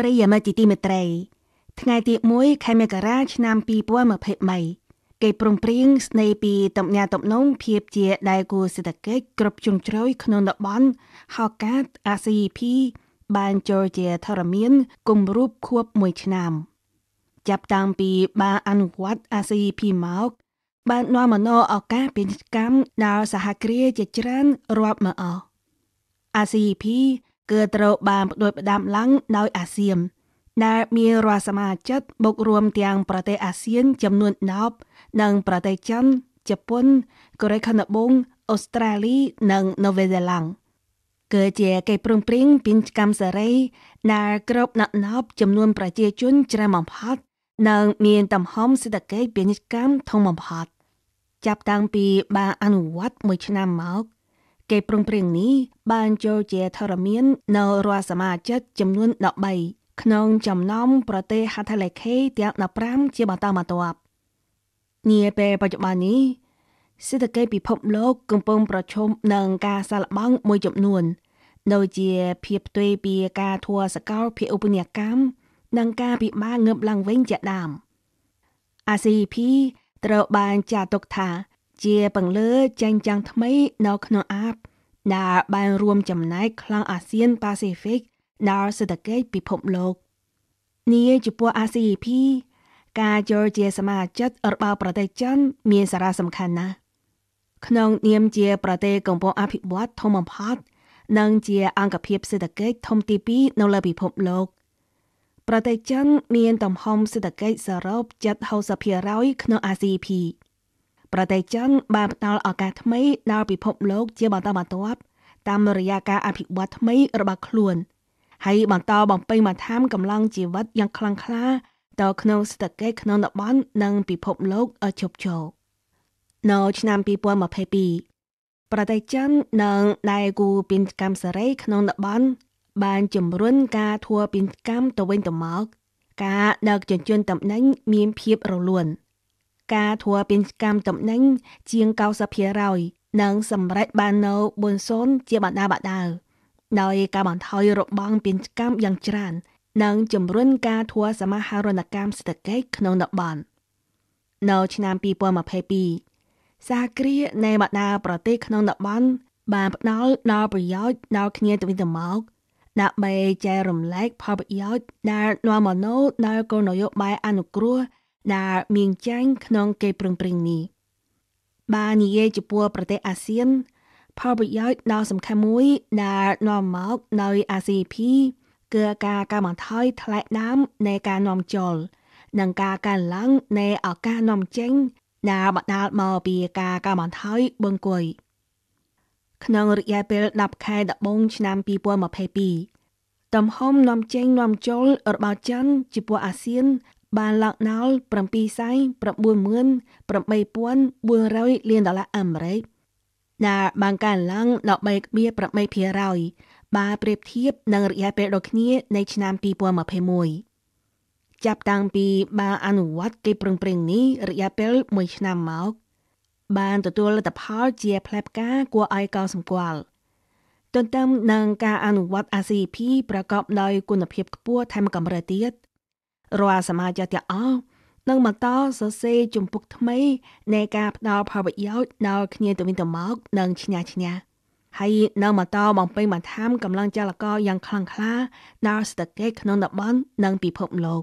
ប្រិយមិត្តទីមេត្រីថ្ងៃទី1ខែមករាឆ្នាំ2023គេប្រំព្រៀងស្នេហ៍ពីតំណាតំណងភាពជាដៃគូសេដ្ឋកិច្ចគ្រប់ជ្រុងជ្រោយក្នុងតំបន់ហៅកាត ACP បានចូលជាធរមានគម្រូបខួប1ឆ្នាំចាប់តាំងពីបានអនុវត្ត ACP មកបាននាំមកនូវឱកាសពាណិជ្ជកម្មដល់សហគ្រាសជាច្រើនរាប់មកអស់ ACP គឺត្រូវបានផ្ដួចផ្ដើមឡើងដោយអាស៊ានដែលមានរដ្ឋសមាជិកបូករួមទាំងប្រទេសអាស៊ានចំនួន10និងប្រទេសចិនជប៉ុនកូរ៉េខាងត្បូងអូស្ត្រាលីនិងនូវេសែឡង់គឺជាកិច្ចព្រមព្រៀងពាណិជ្ជកម្មសេរីដែលគ្របដណ្ដប់ចំនួនប្រជាជនច្រើនបំផុតនិង មានទំហំសេដ្ឋកិច្ចពាណិជ្ជកម្មធំបំផុតចាប់តាំងពីបានអនុវត្តមួយឆ្នាំមកគេប្រឹងប្រែងនេះបានចូលជាធរមាននៅរដ្ឋសមាជិកចំនួន13ក្នុងចំណោមប្រទេសហត្ថលេខីទាំង15ជាបន្តបន្ទាប់នាពេលបច្ចុប្បន្ននេះសេដ្ឋកិច្ចពិភពលោក កំពុងប្រឈមនឹងការសាក់បង់មួយចំនួនដូចជាភាពផ្ទុយពីការធัวសកលភាគឧបនិកម្មនិងការពិបាកងើបឡើងវិញជាដើម ACP ត្រូវបានចាត់ទុកថាជាពង្លើចែងចាំងថ្មីនៅក្នុងអាបដែលបានរួមចំណែកខ្លាំងអាស៊ានប៉ាស៊ីហ្វិកដល់សេដ្ឋកិច្ចពិភពលោកនីជាពួក ACEP ការចូលជាសមាជិករបស់ប្រទេសចិនមានសារៈសំខាន់ណាស់ក្នុងនាមជាប្រទេសកំពុងអភិវឌ្ឍធំបំផុតនិងជាអង្គភាពសេដ្ឋកិច្ចធំទី2នៅលើពិភពលោកប្រទេសចិនមានទំហំសេដ្ឋកិច្ចសរុប760%ក្នុង ACEP ប្រទេសចិនបានផ្ដល់ឱកាសថ្មីដល់ពិភពលោកជាបន្តបន្ទាប់តាមរយៈការអភិវឌ្ឍថ្មីរបស់ខ្លួន ហើយបន្តបំពេញបន្ថែមកម្លាំងជីវិតយ៉ាងខ្លាំងក្លាទៅក្នុងសេដ្ឋកិច្ចក្នុងតំបន់និងពិភពលោកឲ្យជោគជ័យនៅឆ្នាំ2022ប្រទេសចិននិងដៃគូពាណិជ្ជកម្មសេរីក្នុងតំបន់ បានជំរុញការធ្វើពាណិជ្ជកម្មទៅវិញទៅមកការដឹកជញ្ជូនតំណែងមានភាពរលូន។ការធ្វើពាណិជ្ជកម្មតំណែងជាង90%និងសម្រេចបាននៅ40ជាបណ្ដាបណ្ដាដោយការបន្ថយរបងពាណិជ្ជកម្មយ៉ាងច្រើន និងជំរុញការធ្វើសមាហរណកម្មសេដ្ឋកិច្ចក្នុងតំបន់នៅឆ្នាំ2022សាគ្រានៃបណ្ដាប្រទេសក្នុងតំបន់បានផ្ដល់ដល់ប្រយោជន៍ដល់គ្នាទៅវិញទៅមកដើម្បីចែករំលែកផលប្រយោជន៍ដែលនាំមកនូវដល់គោលនយោបាយអនុគ្រោះដែលមានចែងក្នុងកិច្ចប្រឹងប្រែងនេះបើនិយាយចំពោះប្រទេសអាស៊ានផលប្រយោជន៍ដ៏សំខាន់មួយដែលនាំមកនៅ ACP គឺការការបន្ធយថ្លៃដើមនៃការនាំចូលនិងការកើនឡើងនៃឱកាសនាំចេញដែលបណ្ដាលមកពីការការបន្ធយបឹងគួយ ក្នុងរយៈពេល10ខែដំបូងឆ្នាំ2022ទំហំនាំចេញនាំចូលរបស់ចិនចំពោះអាស៊ានបានឡកណោល7សែង98400លានដុល្លារអាមេរិកដែលបានកើនឡើងដល់3.8%បើប្រៀបធៀបនឹងរយៈពេលដូចគ្នានៃឆ្នាំ2021ចាប់តាំងពីបានអនុវត្តកិច្ចប្រឹងប្រែងនេះរយៈពេល1ឆ្នាំមកបានទទួលលទ្ធផលជាផ្លែផ្កាគួរឲ្យកោតសម្គាល់ទន្ទឹមនឹងការអនុវត្ត ACP ប្រកបដោយគុណភាពខ្ពស់ថែមកម្រិតទៀតរាល់សមាជិកទាំងអស់នឹងបន្តសរសេរជំពូកថ្មីនៃការផ្ដល់ផលប្រយោជន៍ដល់គ្នាទៅវិញទៅមកនិងឈ្នះឈ្នះហើយនៅបន្តបំពេញបន្ថែមកម្លាំងចលករយ៉ាងខ្លាំងក្លាដល់សេដ្ឋកិច្ចក្នុងតំបន់និងពិភពលោក